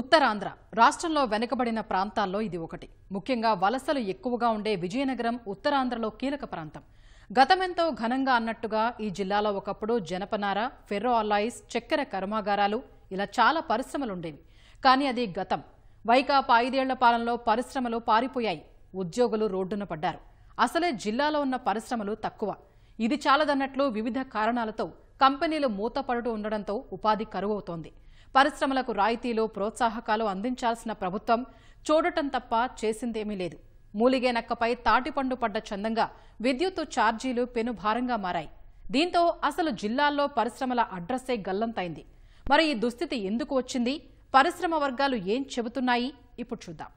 ఉత్తరాంధ్ర రాష్ట్రంలో వెనుకబడిన ప్రాంతాల్లో ఇది ఒకటి ముఖ్యంగా వలసలు ఎక్కువగా ఉండే విజయనగరం ఉత్తరాంధ్రలో కీలక ప్రాంతం గతమెంతో ఘనంగా అన్నట్టుగా ఈ జిల్లాలో ఒకప్పుడు జనపనార ఫెర్రో అలాయిస్ చక్కెర కర్మాగారాలు ఇలా చాలా పరిశ్రమలుండేవి కానీ అది గతం వైకాపా ఐదేళ్ల పాలనలో పరిశ్రమలు పారిపోయాయి ఉద్యోగులు రోడ్డున పడ్డారు అసలే జిల్లాలో ఉన్న పరిశ్రమలు తక్కువ ఇది చాలదన్నట్లు వివిధ కారణాలతో కంపెనీలు మూతపడుతూ ఉండడంతో ఉపాధి కరువవుతోంది పరిశ్రమలకు రాయితీలు ప్రోత్సాహకాలు అందించాల్సిన ప్రభుత్వం చూడటం తప్ప చేసిందేమీ లేదు మూలిగే నక్కపై తాటిపండు పడ్డ చందంగా విద్యుత్తు ఛార్జీలు పెనుభారంగా మారాయి దీంతో అసలు జిల్లాల్లో పరిశ్రమల అడ్రస్సే గల్లంతైంది మరి ఈ దుస్థితి ఎందుకు వచ్చింది పరిశ్రమ వర్గాలు ఏం చెబుతున్నాయి ఇప్పుడు చూద్దాం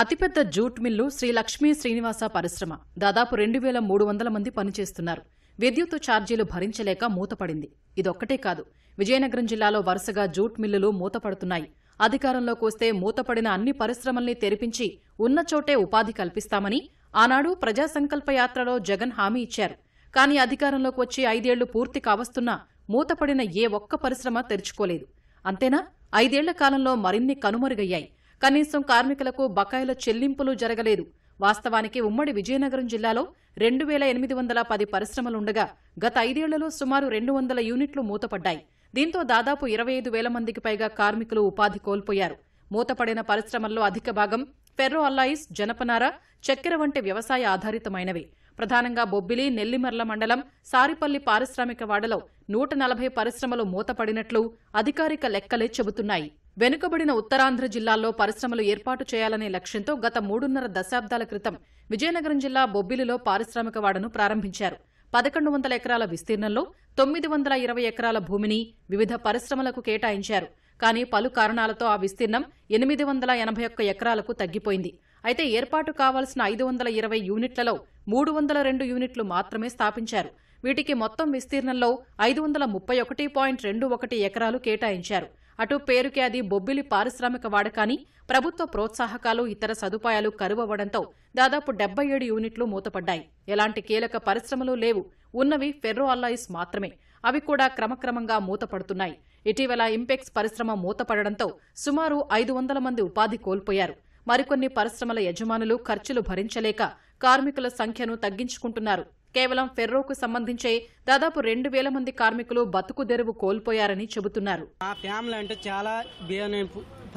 అతిపెద్ద జూట్ మిల్లు శ్రీ లక్ష్మీ శ్రీనివాస పరిశ్రమ దాదాపు రెండు వేల మూడు వందల మంది పనిచేస్తున్నారు విద్యుత్ ఛార్జీలు భరించలేక మూతపడింది ఇదొక్కటే కాదు విజయనగరం జిల్లాలో వరుసగా జూట్ మిల్లులు మూతపడుతున్నాయి అధికారంలోకి వస్తే మూతపడిన అన్ని పరిశ్రమల్ని తెరిపించి ఉన్న చోటే ఉపాధి కల్పిస్తామని ఆనాడు ప్రజా సంకల్ప యాత్రలో జగన్ హామీ ఇచ్చారు కానీ అధికారంలోకి వచ్చి ఐదేళ్లు పూర్తి కావస్తున్నా మూతపడిన ఏ ఒక్క పరిశ్రమ తెరుచుకోలేదు అంతేనా ఐదేళ్ల కాలంలో మరిన్ని కనుమరుగయ్యాయి కనీసం కార్మికులకు బకాయిల చెల్లింపులు జరగలేదు వాస్తవానికి ఉమ్మడి విజయనగరం జిల్లాలో రెండు వేల ఎనిమిది వందల పది పరిశ్రమలుండగా గత ఐదేళ్లలో సుమారు రెండు వందల యూనిట్లు మూతపడ్డాయి దీంతో దాదాపు ఇరవై ఐదు వేల మందికి పైగా కార్మికులు ఉపాధి కోల్పోయారు మూతపడిన పరిశ్రమల్లో అధిక భాగం ఫెర్రో అల్లాయిస్ జనపనార చక్కెర వంటి వ్యవసాయ ఆధారితమైనవి ప్రధానంగా బొబ్బిలి నెల్లిమర్ల మండలం సారిపల్లి పారిశ్రామిక వాడలో నూట నలభై పరిశ్రమలు మూతపడినట్లు అధికారిక లెక్కలే చెబుతున్నాయి వెనుకబడిన ఉత్తరాంధ్ర జిల్లాల్లో పరిశ్రమలు ఏర్పాటు చేయాలనే లక్ష్యంతో గత మూడున్నర దశాబ్దాల క్రితం విజయనగరం జిల్లా బొబ్బిలిలో పారిశ్రామిక వాడను ప్రారంభించారు పదకొండు వందల ఎకరాల విస్తీర్ణంలో తొమ్మిది వందల ఇరవై ఎకరాల భూమిని వివిధ పరిశ్రమలకు కేటాయించారు కానీ పలు కారణాలతో ఆ విస్తీర్ణం ఎనిమిది వందల ఎనభై ఒక్క ఎకరాలకు తగ్గిపోయింది అయితే ఏర్పాటు కావాల్సిన ఐదు వందల ఇరవై యూనిట్లలో మూడు వందల రెండు యూనిట్లు మాత్రమే స్థాపించారు వీటికి మొత్తం విస్తీర్ణంలో ఐదు వందల ముప్పై ఒకటి పాయింట్ రెండు ఒకటి ఎకరాలు కేటాయించారు అటు పేరుకే అది బొబ్బిలి పారిశ్రామిక వాడకాని ప్రభుత్వ ప్రోత్సాహకాలు ఇతర సదుపాయాలు కరువవడంతో దాదాపు డెబ్బై ఏడు యూనిట్లు మూతపడ్డాయి ఎలాంటి కీలక పరిశ్రమలు లేవు ఉన్నవి ఫెర్రో అల్లాయిస్ మాత్రమే అవి కూడా క్రమక్రమంగా మూతపడుతున్నాయి ఇటీవల ఇంపెక్స్ పరిశ్రమ మూతపడడంతో సుమారు ఐదు వందల మంది ఉపాధి కోల్పోయారు మరికొన్ని పరిశ్రమల యజమానులు ఖర్చులు భరించలేక కార్మికుల సంఖ్యను తగ్గించుకుంటున్నారు కేవలం ఫెర్రోకు సంబంధించే దాదాపు రెండు వేల మంది కార్మికులు బతుకు కోల్పోయారని చెబుతున్నారు మా ఫ్యామిలీ అంటే చాలా బియ్యనే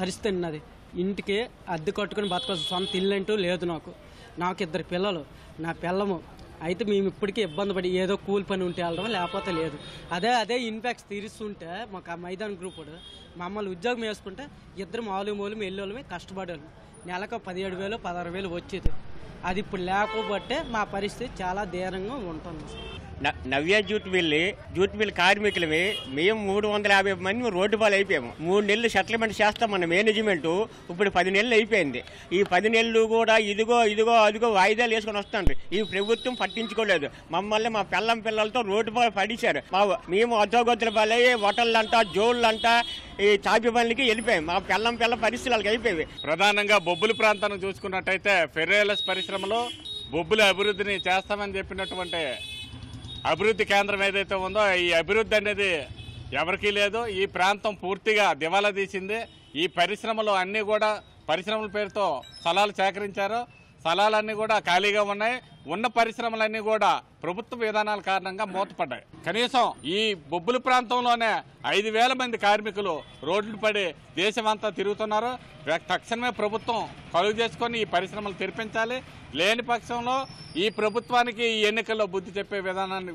పరిస్థితి ఉన్నది ఇంటికి అద్దె కట్టుకుని బతకొచ్చు సొంత ఇల్లు అంటూ లేదు నాకు నాకు ఇద్దరు పిల్లలు నా పిల్లము అయితే మేము ఇప్పటికీ ఇబ్బంది పడి ఏదో కూలి పని ఉంటే వెళ్ళడం లేకపోతే లేదు అదే అదే ఇన్ఫాక్ట్స్ తీరుస్తుంటే మాకు ఆ మైదాన్ గ్రూపుడు మమ్మల్ని ఉద్యోగం వేసుకుంటే ఇద్దరు మామూలు వాళ్ళమే కష్టపడే వాళ్ళం నెలకు పదిహేడు వేలు పదహారు వేలు వచ్చేది అది ఇప్పుడు లేకపోతే మా పరిస్థితి చాలా దీనంగా ఉంటుంది Navya jute mill jute mill కార్మికులవి మేము మూడు వందల యాభై మంది రోడ్డు పాలు అయిపోయాము మూడు నెలలు సెటిల్మెంట్ చేస్తాం మన మేనేజ్మెంట్ ఇప్పుడు పది నెలలు అయిపోయింది ఈ పది నెలలు కూడా ఇదిగో ఇదిగో అదిగో వాయిదాలు వేసుకొని వస్తాను ఈ ప్రభుత్వం పట్టించుకోలేదు మమ్మల్ని మా పిల్లం పిల్లలతో రోడ్డు పాలు పడిచారు మా మేము అద్దోగొద్దుల పాలయ్యి హోటళ్ళంట జోళ్ళంట ఈ చాపి పనులకి వెళ్ళిపోయాయి మా పెళ్ళం పిల్ల పరిస్థితులకి అయిపోయాయి ప్రధానంగా బొబ్బుల ప్రాంతాన్ని చూసుకున్నట్టయితే ఫెర్రేలస్ పరిశ్రమలో బొబ్బుల అభివృద్ధిని చేస్తామని చెప్పినటువంటి అభివృద్ధి కేంద్రం ఏదైతే ఉందో ఈ అభివృద్ధి అనేది ఎవరికీ లేదు ఈ ప్రాంతం పూర్తిగా దివాలా తీసింది ఈ పరిశ్రమలు అన్నీ కూడా పరిశ్రమల పేరుతో స్థలాలు సేకరించారు స్థలాలన్నీ కూడా ఖాళీగా ఉన్నాయి ఉన్న పరిశ్రమలన్నీ కూడా ప్రభుత్వ విధానాల కారణంగా మూతపడ్డాయి కనీసం ఈ బొబ్బుల ప్రాంతంలోనే ఐదు మంది కార్మికులు రోడ్లు పడి దేశమంతా తిరుగుతున్నారు తక్షణమే ప్రభుత్వం కలుగు చేసుకొని ఈ పరిశ్రమలు తెరిపించాలి లేని పక్షంలో ఈ ప్రభుత్వానికి ఈ ఎన్నికల్లో బుద్ధి చెప్పే విధానాన్ని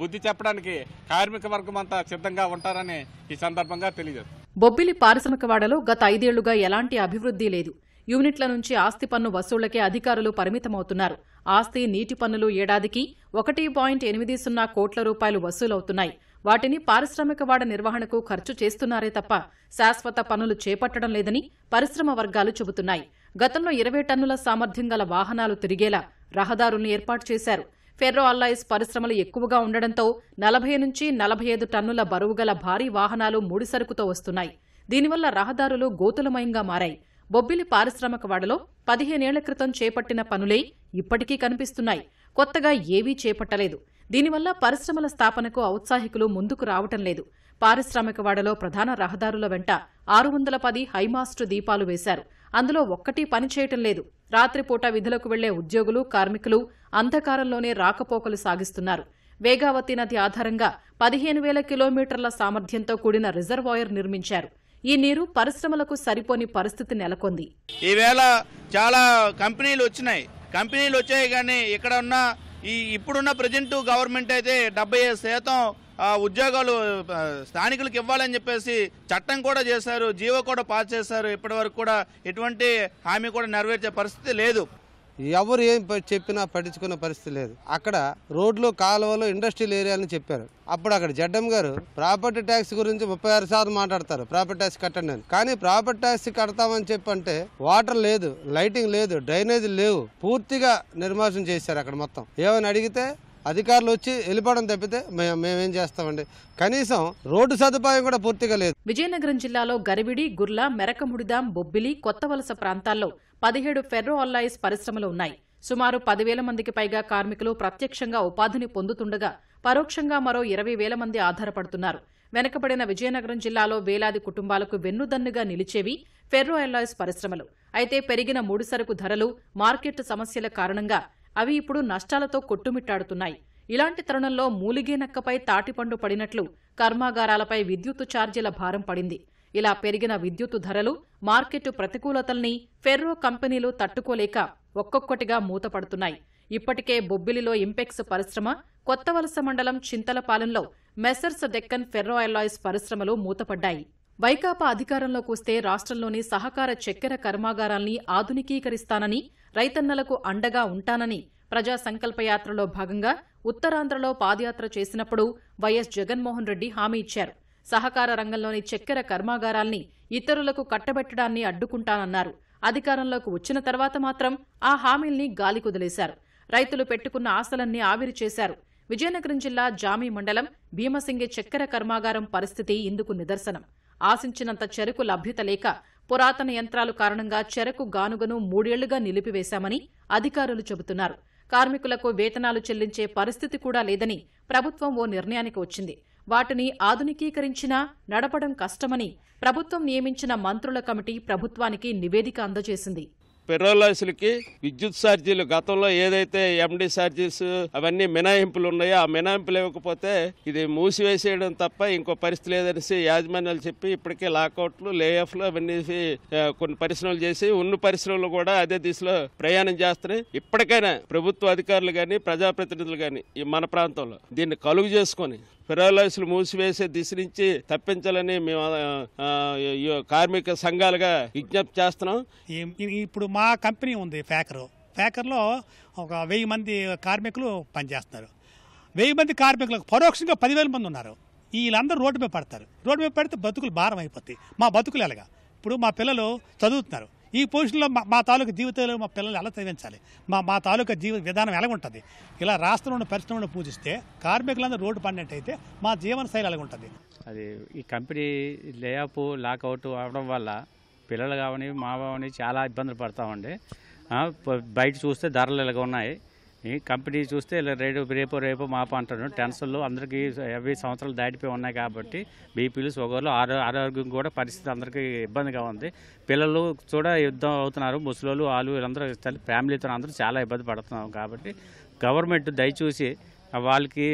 బుద్ధి చెప్పడానికి కార్మిక వర్గం అంతా సిద్ధంగా ఉంటారని ఈ సందర్భంగా తెలియజేస్తారు బొబ్బిలి పారిశ్రామికవాడలో గత ఐదేళ్లుగా ఎలాంటి అభివృద్ధి లేదు యూనిట్ల నుంచి ఆస్తి పన్ను వసూళ్లకే అధికారులు పరిమితమవుతున్నారు ఆస్తి నీటి పన్నులు ఏడాదికి ఒకటి పాయింట్ ఎనిమిది సున్నా కోట్ల రూపాయలు వసూలవుతున్నాయి వాటిని పారిశ్రామికవాడ నిర్వహణకు ఖర్చు చేస్తున్నారే తప్ప శాశ్వత పనులు చేపట్టడం లేదని పరిశ్రమ వర్గాలు చెబుతున్నాయి గతంలో ఇరవై టన్నుల సామర్థ్యం గల వాహనాలు తిరిగేలా రహదారుల్ని ఏర్పాటు చేశారు ఫెర్రో అల్లాయిస్ పరిశ్రమలు ఎక్కువగా ఉండడంతో నలభై నుంచి నలభై ఐదు టన్నుల బరువుగల భారీ వాహనాలు ముడిసరుకుతో వస్తున్నాయి దీనివల్ల రహదారులు గోతులమయంగా మారాయి బొబ్బిలి పారిశ్రామికవాడలో పదిహేనేళ్ల క్రితం చేపట్టిన పనులే ఇప్పటికీ కనిపిస్తున్నాయి కొత్తగా ఏవీ చేపట్టలేదు దీనివల్ల పరిశ్రమల స్థాపనకు ఔత్సాహికులు ముందుకు రావటం లేదు పారిశ్రామికవాడలో ప్రధాన రహదారుల వెంట ఆరు వందల పది హైమాస్టు దీపాలు వేశారు అందులో ఒక్కటి పనిచేయటం లేదు రాత్రిపూట విధులకు వెళ్లే ఉద్యోగులు కార్మికులు అంధకారంలోనే రాకపోకలు సాగిస్తున్నారు వేగావతి నది ఆధారంగా పదిహేను వేల కిలోమీటర్ల సామర్థ్యంతో కూడిన రిజర్వాయర్ నిర్మించారు ఈ నీరు పరిశ్రమలకు సరిపోని పరిస్థితి నెలకొంది ఈవేళ చాలా కంపెనీలు వచ్చినాయి కంపెనీలు వచ్చాయి కానీ ఇక్కడ ఉన్న ఈ ఇప్పుడున్న ప్రజెంట్ గవర్నమెంట్ అయితే డెబ్బై శాతం ఉద్యోగాలు స్థానికులకు ఇవ్వాలని చెప్పేసి చట్టం కూడా చేశారు జీవో కూడా పాస్ చేశారు ఇప్పటి వరకు కూడా ఎటువంటి హామీ కూడా నెరవేర్చే పరిస్థితి లేదు ఎవరు ఏం చెప్పినా పట్టించుకున్న పరిస్థితి లేదు అక్కడ రోడ్లు కాలువలు ఇండస్ట్రియల్ ఏరియా అని చెప్పారు అప్పుడు అక్కడ జడ్డం గారు ప్రాపర్టీ ట్యాక్స్ గురించి ముప్పై ఆరు శాతం మాట్లాడతారు ప్రాపర్టీ ట్యాక్స్ కట్టండి అని కానీ ప్రాపర్టీ ట్యాక్స్ కడతామని చెప్పంటే వాటర్ లేదు లైటింగ్ లేదు డ్రైనేజ్ లేవు పూర్తిగా నిర్మాసం చేశారు అక్కడ మొత్తం ఏమని అడిగితే అధికారులు వచ్చి వెళ్ళిపోవడం తప్పితే మేమేం చేస్తామండి కనీసం రోడ్డు సదుపాయం కూడా పూర్తిగా లేదు విజయనగరం జిల్లాలో గరివిడి గుర్ల మెరకముడిదాం బొబ్బిలి కొత్త వలస ప్రాంతాల్లో పదిహేడు ఫెర్రో అల్లాయిస్ పరిశ్రమలు ఉన్నాయి సుమారు పదివేల మందికి పైగా కార్మికులు ప్రత్యక్షంగా ఉపాధిని పొందుతుండగా పరోక్షంగా మరో ఇరవై వేల మంది ఆధారపడుతున్నారు వెనకబడిన విజయనగరం జిల్లాలో వేలాది కుటుంబాలకు వెన్నుదన్నుగా నిలిచేవి ఫెర్రో అల్లాయిస్ పరిశ్రమలు అయితే పెరిగిన సరుకు ధరలు మార్కెట్ సమస్యల కారణంగా అవి ఇప్పుడు నష్టాలతో కొట్టుమిట్టాడుతున్నాయి ఇలాంటి తరుణంలో మూలిగే నక్కపై తాటిపండు పడినట్లు కర్మాగారాలపై విద్యుత్తు ఛార్జీల భారం పడింది ఇలా పెరిగిన విద్యుత్తు ధరలు మార్కెట్ ప్రతికూలతల్ని ఫెర్రో కంపెనీలు తట్టుకోలేక ఒక్కొక్కటిగా మూతపడుతున్నాయి ఇప్పటికే బొబ్బిలిలో ఇంపెక్స్ పరిశ్రమ కొత్తవలస మండలం చింతలపాలెంలో మెసర్స్ డెక్కన్ ఫెర్రో అల్లాయిస్ పరిశ్రమలు మూతపడ్డాయి వైకాపా అధికారంలోకి వస్తే రాష్ట్రంలోని సహకార చక్కెర కర్మాగారాల్ని ఆధునికీకరిస్తానని రైతన్నలకు అండగా ఉంటానని ప్రజా సంకల్పయాత్రలో భాగంగా ఉత్తరాంధ్రలో పాదయాత్ర చేసినప్పుడు వైఎస్ జగన్మోహన్ రెడ్డి హామీ ఇచ్చారు సహకార రంగంలోని చక్కెర కర్మాగారాల్ని ఇతరులకు కట్టబెట్టడాన్ని అడ్డుకుంటానన్నారు అధికారంలోకి వచ్చిన తర్వాత మాత్రం ఆ హామీల్ని గాలి కుదిలేశారు రైతులు పెట్టుకున్న ఆశలన్నీ ఆవిరి చేశారు విజయనగరం జిల్లా జామీ మండలం భీమసింగి చక్కెర కర్మాగారం పరిస్థితి ఇందుకు నిదర్శనం ఆశించినంత చెరకు లభ్యత లేక పురాతన యంత్రాలు కారణంగా చెరకు గానుగను మూడేళ్లుగా నిలిపివేశామని అధికారులు చెబుతున్నారు కార్మికులకు వేతనాలు చెల్లించే పరిస్థితి కూడా లేదని ప్రభుత్వం ఓ నిర్ణయానికి వచ్చింది వాటిని ఆధునికీకరించినా నడపడం కష్టమని ప్రభుత్వం నియమించిన మంత్రుల కమిటీ ప్రభుత్వానికి నివేదిక అందజేసింది పెట్రోలర్స్లకి విద్యుత్ ఛార్జీలు గతంలో ఏదైతే ఎండి ఛార్జీస్ అవన్నీ మినహాయింపులు ఉన్నాయో ఆ మినాయింపులు ఇవ్వకపోతే ఇది మూసివేసేయడం తప్ప ఇంకో పరిస్థితి లేదనేసి యాజమాన్యాలు చెప్పి ఇప్పటికే లాకౌట్లు లేఆఫ్లు అవన్నీ కొన్ని పరిశ్రమలు చేసి ఉన్న పరిశ్రమలు కూడా అదే దిశలో ప్రయాణం చేస్తున్నాయి ఇప్పటికైనా ప్రభుత్వ అధికారులు కానీ ప్రజాప్రతినిధులు కానీ ఈ మన ప్రాంతంలో దీన్ని కలుగు చేసుకొని ఫెరాలైస్లు మూసివేసే దిశ నుంచి తప్పించాలని మేము కార్మిక సంఘాలుగా విజ్ఞప్తి చేస్తున్నాం ఇప్పుడు మా కంపెనీ ఉంది ఫ్యాకరు ఫ్యాకర్లో ఒక వెయ్యి మంది కార్మికులు పనిచేస్తున్నారు వెయ్యి మంది కార్మికులకు పరోక్షంగా పదివేల మంది ఉన్నారు వీళ్ళందరూ రోడ్డు మీద పడతారు రోడ్డు మీద పడితే బతుకులు భారం అయిపోతాయి మా బతుకులు ఎలాగా ఇప్పుడు మా పిల్లలు చదువుతున్నారు ఈ పొజిషన్లో మా మా తాలూకా జీవితంలో మా పిల్లలు ఎలా చదివించాలి మా మా తాలూకా జీవిత విధానం ఎలాగుంటుంది ఇలా రాష్ట్రంలో పరిశ్రమలను పూజిస్తే కార్మికులందరూ రోడ్డు పడినట్టయితే మా జీవన శైలి ఉంటుంది అది ఈ కంపెనీ లేఅప్ లాకౌట్ అవడం వల్ల పిల్లలు కావని మా చాలా ఇబ్బందులు పడతామండి బయట చూస్తే ధరలు ఇలాగ ఉన్నాయి ఈ కంపెనీ చూస్తే రేపు రేపు రేపు మాప అంటారు టెన్షన్లు అందరికీ యాభై సంవత్సరాలు దాటిపోయి ఉన్నాయి కాబట్టి బీపీలు షుగర్లు ఆరోగ్యం కూడా పరిస్థితి అందరికీ ఇబ్బందిగా ఉంది పిల్లలు కూడా యుద్ధం అవుతున్నారు ముసలోళ్ళు వాళ్ళు వీళ్ళందరూ ఫ్యామిలీతో అందరూ చాలా ఇబ్బంది పడుతున్నాం కాబట్టి గవర్నమెంట్ దయచూసి వాళ్ళకి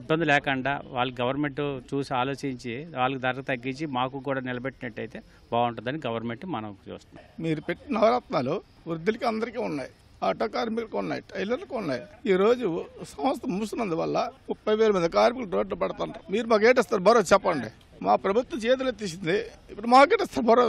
ఇబ్బంది లేకుండా వాళ్ళు గవర్నమెంట్ చూసి ఆలోచించి వాళ్ళకి ధర తగ్గించి మాకు కూడా నిలబెట్టినట్టయితే బాగుంటుందని గవర్నమెంట్ మనం చూస్తున్నాం మీరు పెట్టిన నవరత్నాలు వృద్ధులకి అందరికీ ఉన్నాయి ఆటో కార్మికులకు ఉన్నాయి టైలర్లకు ఉన్నాయి ఈ రోజు సంస్థ వల్ల ముప్పై వేల మంది కార్మికులు రోడ్లు పడుతుంటారు మీరు మాకు ఏటిస్తారు బరో చెప్పండి మా ప్రభుత్వం చేతులు ఎత్తిసింది ఇప్పుడు మాకేటిస్తారు బరో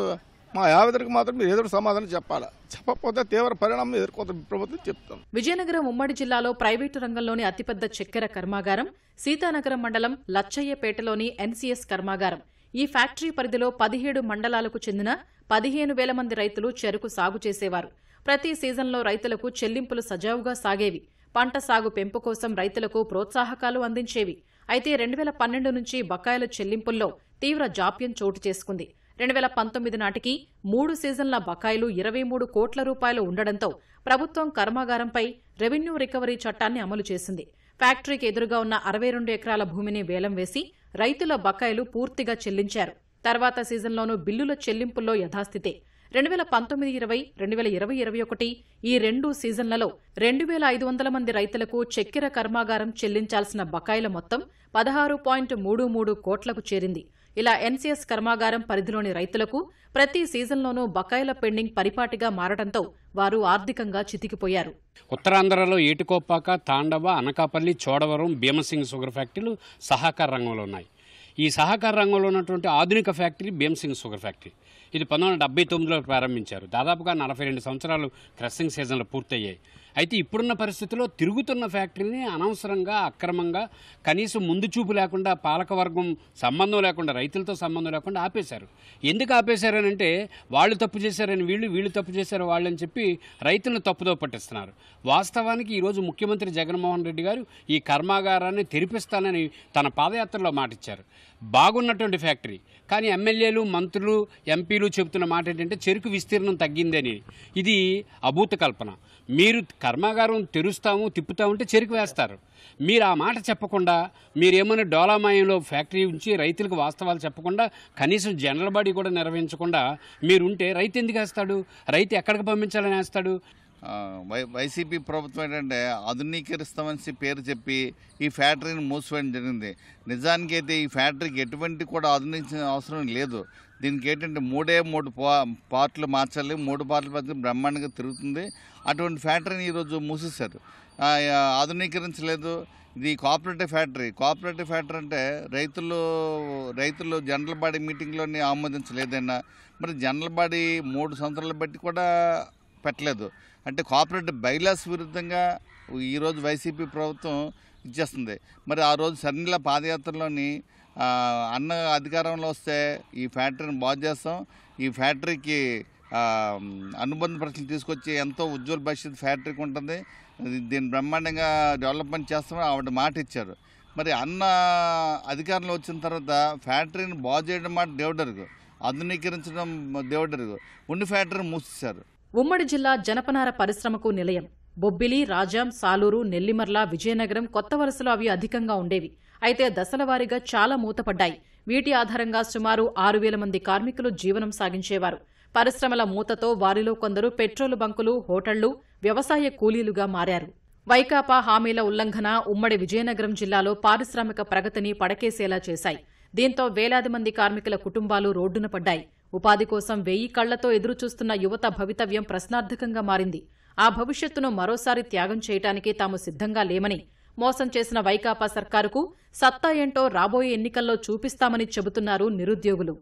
మా యావదరికి మాత్రం మీరు ఎదురు సమాధానం చెప్పాలి చెప్పకపోతే తీవ్ర పరిణామం ఎదుర్కొంటే ప్రభుత్వం చెప్తాం విజయనగరం ఉమ్మడి జిల్లాలో ప్రైవేటు రంగంలోని అతిపెద్ద చక్కెర కర్మాగారం సీతానగరం మండలం లచ్చయ్యపేటలోని ఎన్సీఎస్ కర్మాగారం ఈ ఫ్యాక్టరీ పరిధిలో పదిహేడు మండలాలకు చెందిన పదిహేను వేల మంది రైతులు చెరుకు సాగు చేసేవారు ప్రతి సీజన్లో రైతులకు చెల్లింపులు సజావుగా సాగేవి పంట సాగు పెంపు కోసం రైతులకు ప్రోత్సాహకాలు అందించేవి అయితే రెండు వేల పన్నెండు నుంచి బకాయిల చెల్లింపుల్లో తీవ్ర జాప్యం చోటు చేసుకుంది రెండు వేల పంతొమ్మిది నాటికి మూడు సీజన్ల బకాయిలు ఇరవై మూడు కోట్ల రూపాయలు ఉండడంతో ప్రభుత్వం కర్మాగారంపై రెవెన్యూ రికవరీ చట్టాన్ని అమలు చేసింది ఫ్యాక్టరీకి ఎదురుగా ఉన్న అరవై రెండు ఎకరాల భూమిని వేలం వేసి రైతుల బకాయిలు పూర్తిగా చెల్లించారు తర్వాత సీజన్లోనూ బిల్లుల చెల్లింపుల్లో యథాస్థితే రెండు వేల పంతొమ్మిది ఇరవై రెండు వేల ఇరవై ఇరవై ఒకటి ఈ రెండు సీజన్లలో రెండు వేల ఐదు వందల మంది రైతులకు చక్కెర కర్మాగారం చెల్లించాల్సిన బకాయిల మొత్తం పదహారు పాయింట్ మూడు మూడు కోట్లకు చేరింది ఇలా ఎన్సీఎస్ కర్మాగారం పరిధిలోని రైతులకు ప్రతి సీజన్లోనూ బకాయిల పెండింగ్ పరిపాటిగా మారడంతో వారు ఆర్థికంగా చితికిపోయారు ఉత్తరాంధ్రలో ఏటికోపాక తాండవ అనకాపల్లి చోడవరం భీమసింగ్ షుగర్ ఫ్యాక్టరీలు సహకార రంగంలో ఉన్నాయి ఈ సహకార రంగంలో ఉన్నటువంటి ఆధునిక ఫ్యాక్టరీ భీమసింగ్ షుగర్ ఫ్యాక్టరీ ఇది పంతొమ్మిది వందల డెబ్బై తొమ్మిదిలో ప్రారంభించారు దాదాపుగా నలభై రెండు సంవత్సరాలు క్రస్సింగ్ సీజన్లు పూర్తయ్యాయి అయితే ఇప్పుడున్న పరిస్థితిలో తిరుగుతున్న ఫ్యాక్టరీని అనవసరంగా అక్రమంగా కనీసం ముందు చూపు లేకుండా పాలకవర్గం సంబంధం లేకుండా రైతులతో సంబంధం లేకుండా ఆపేశారు ఎందుకు ఆపేశారనంటే వాళ్ళు తప్పు చేశారని వీళ్ళు వీళ్ళు తప్పు చేశారు వాళ్ళని చెప్పి రైతులను తప్పుదో పట్టిస్తున్నారు వాస్తవానికి ఈరోజు ముఖ్యమంత్రి జగన్మోహన్ రెడ్డి గారు ఈ కర్మాగారాన్ని తెరిపిస్తానని తన పాదయాత్రలో మాటిచ్చారు బాగున్నటువంటి ఫ్యాక్టరీ కానీ ఎమ్మెల్యేలు మంత్రులు ఎంపీలు కమిటీలు చెబుతున్న మాట ఏంటంటే చెరుకు విస్తీర్ణం తగ్గిందని ఇది అభూత కల్పన మీరు కర్మాగారం తెరుస్తాము తిప్పుతా ఉంటే చెరుకు వేస్తారు మీరు ఆ మాట చెప్పకుండా మీరేమైనా డోలామాయంలో ఫ్యాక్టరీ ఉంచి రైతులకు వాస్తవాలు చెప్పకుండా కనీసం జనరల్ బాడీ కూడా నిర్వహించకుండా మీరుంటే రైతు ఎందుకు వేస్తాడు రైతు ఎక్కడికి పంపించాలని వేస్తాడు వై వైసీపీ ప్రభుత్వం ఏంటంటే ఆధునీకరిస్తామని పేరు చెప్పి ఈ ఫ్యాక్టరీని మూసివేయడం జరిగింది నిజానికి అయితే ఈ ఫ్యాక్టరీకి ఎటువంటి కూడా ఆధునిక అవసరం లేదు దీనికి ఏంటంటే మూడే మూడు పార్ట్లు మార్చాలి మూడు పార్ట్లు మార్చి బ్రహ్మాండంగా తిరుగుతుంది అటువంటి ఫ్యాక్టరీని ఈరోజు మూసేశారు ఆధునీకరించలేదు ఇది కోఆపరేటివ్ ఫ్యాక్టరీ కోఆపరేటివ్ ఫ్యాక్టరీ అంటే రైతులు రైతులు జనరల్ బాడీ మీటింగ్లోని ఆమోదించలేదన్నా మరి జనరల్ బాడీ మూడు సంవత్సరాలు బట్టి కూడా పెట్టలేదు అంటే కోఆపరేటివ్ బైలాస్ విరుద్ధంగా ఈరోజు వైసీపీ ప్రభుత్వం ఇచ్చేస్తుంది మరి ఆ రోజు సన్నిల పాదయాత్రలోని అన్న అధికారంలో వస్తే ఈ ఫ్యాక్టరీని బాగు చేస్తాం ఈ ఫ్యాక్టరీకి అనుబంధ ప్రశ్నలు తీసుకొచ్చి ఎంతో ఉజ్వల భవిష్యత్ ఫ్యాక్టరీకి ఉంటుంది దీన్ని బ్రహ్మాండంగా డెవలప్మెంట్ చేస్తామని ఆవిడ మాట ఇచ్చారు మరి అన్న అధికారంలో వచ్చిన తర్వాత ఫ్యాక్టరీని బాగు చేయడం మాట దేవుడరుగు ఆధునీకరించడం దేవుడరుగు ఉండి ఫ్యాక్టరీని మూసేశారు ఉమ్మడి జిల్లా జనపనార పరిశ్రమకు నిలయం బొబ్బిలి రాజాం సాలూరు నెల్లిమర్ల విజయనగరం కొత్త వరుసలో అవి అధికంగా ఉండేవి అయితే దశలవారీగా చాలా మూతపడ్డాయి వీటి ఆధారంగా సుమారు ఆరు వేల మంది కార్మికులు జీవనం సాగించేవారు పరిశ్రమల మూతతో వారిలో కొందరు పెట్రోల్ బంకులు హోటళ్లు వ్యవసాయ కూలీలుగా మారారు వైకాపా హామీల ఉల్లంఘన ఉమ్మడి విజయనగరం జిల్లాలో పారిశ్రామిక ప్రగతిని పడకేసేలా చేశాయి దీంతో వేలాది మంది కార్మికుల కుటుంబాలు రోడ్డున పడ్డాయి ఉపాధి కోసం వెయ్యి కళ్లతో ఎదురుచూస్తున్న యువత భవితవ్యం ప్రశ్నార్థకంగా మారింది ఆ భవిష్యత్తును మరోసారి త్యాగం చేయటానికి తాము సిద్ధంగా లేమని మోసం చేసిన వైకాపా సర్కారుకు సత్తా ఏంటో రాబోయే ఎన్నికల్లో చూపిస్తామని చెబుతున్నారు నిరుద్యోగులు